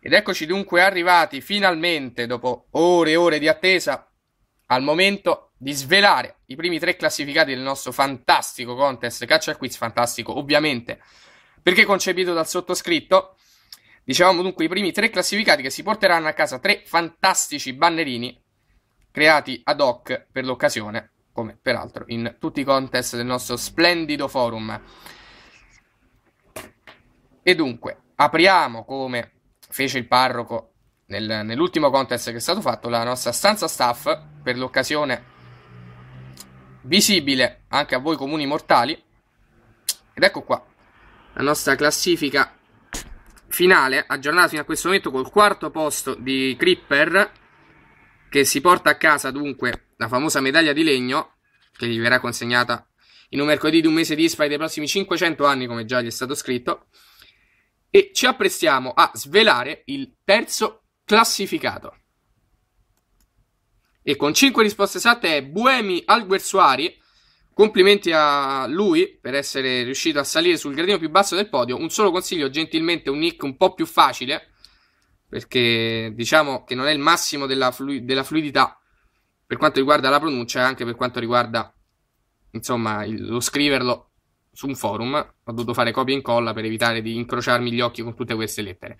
Ed eccoci dunque arrivati finalmente, dopo ore e ore di attesa, al momento di svelare i primi tre classificati del nostro fantastico contest Caccia al Quiz, fantastico ovviamente, perché concepito dal sottoscritto. Dicevamo dunque i primi tre classificati che si porteranno a casa tre fantastici bannerini creati ad hoc per l'occasione, come peraltro in tutti i contest del nostro splendido forum. E dunque, apriamo come fece il parroco nel, nell'ultimo contest che è stato fatto, la nostra stanza staff, per l'occasione visibile anche a voi comuni mortali. Ed ecco qua la nostra classifica finale, aggiornata fino a questo momento col quarto posto di Creeper, che si porta a casa dunque la famosa medaglia di legno, che gli verrà consegnata in un mercoledì di un mese di Ispa dei prossimi 500 anni, come già gli è stato scritto e ci apprestiamo a svelare il terzo classificato. E con 5 risposte esatte è Buemi Alguersuari. Complimenti a lui per essere riuscito a salire sul gradino più basso del podio. Un solo consiglio, gentilmente, un nick un po' più facile, perché diciamo che non è il massimo della, flu- della fluidità per quanto riguarda la pronuncia e anche per quanto riguarda, insomma, il- lo scriverlo su un forum, ho dovuto fare copia e incolla per evitare di incrociarmi gli occhi con tutte queste lettere.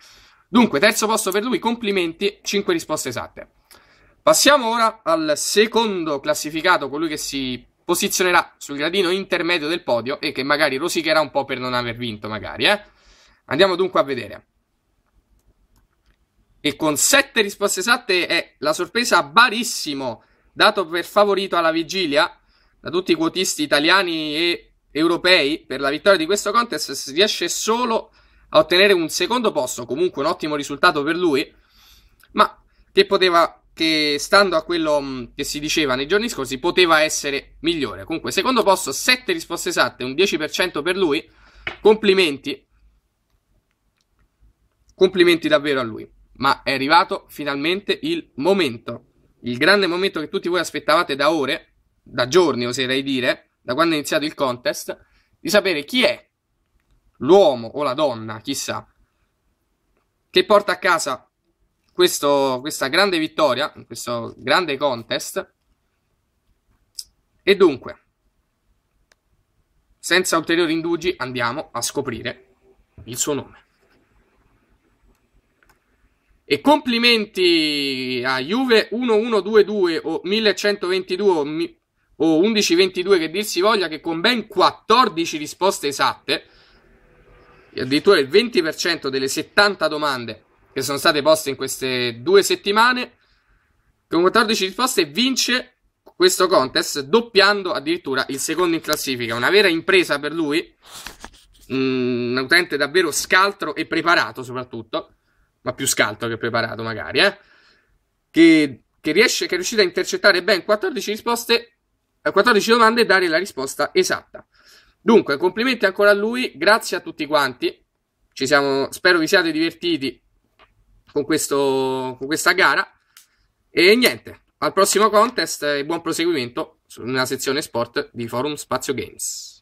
Dunque, terzo posto per lui, complimenti, 5 risposte esatte. Passiamo ora al secondo classificato, colui che si posizionerà sul gradino intermedio del podio e che magari rosicherà un po' per non aver vinto, magari. Eh? Andiamo dunque a vedere. E con 7 risposte esatte è la sorpresa Barissimo, dato per favorito alla vigilia da tutti i quotisti italiani e europei per la vittoria di questo contest si riesce solo a ottenere un secondo posto, comunque un ottimo risultato per lui, ma che poteva, che stando a quello mm, che si diceva nei giorni scorsi, poteva essere migliore. Comunque, secondo posto, 7 risposte esatte, un 10% per lui, complimenti, complimenti davvero a lui. Ma è arrivato finalmente il momento, il grande momento che tutti voi aspettavate da ore, da giorni oserei dire, da quando è iniziato il contest, di sapere chi è l'uomo o la donna, chissà, che porta a casa questo, questa grande vittoria, questo grande contest. E dunque, senza ulteriori indugi, andiamo a scoprire il suo nome. E complimenti a Juve 1122 o 1122 o o 11-22 che dir si voglia, che con ben 14 risposte esatte, e addirittura il 20% delle 70 domande che sono state poste in queste due settimane, con 14 risposte vince questo contest doppiando addirittura il secondo in classifica. Una vera impresa per lui, un utente davvero scaltro e preparato soprattutto, ma più scaltro che preparato magari, eh? che, che, riesce, che è riuscito a intercettare ben 14 risposte da 14 domande e dare la risposta esatta. Dunque, complimenti ancora a lui, grazie a tutti quanti. Siamo, spero vi siate divertiti con, questo, con questa gara. E niente, al prossimo contest e buon proseguimento nella sezione sport di Forum Spazio Games.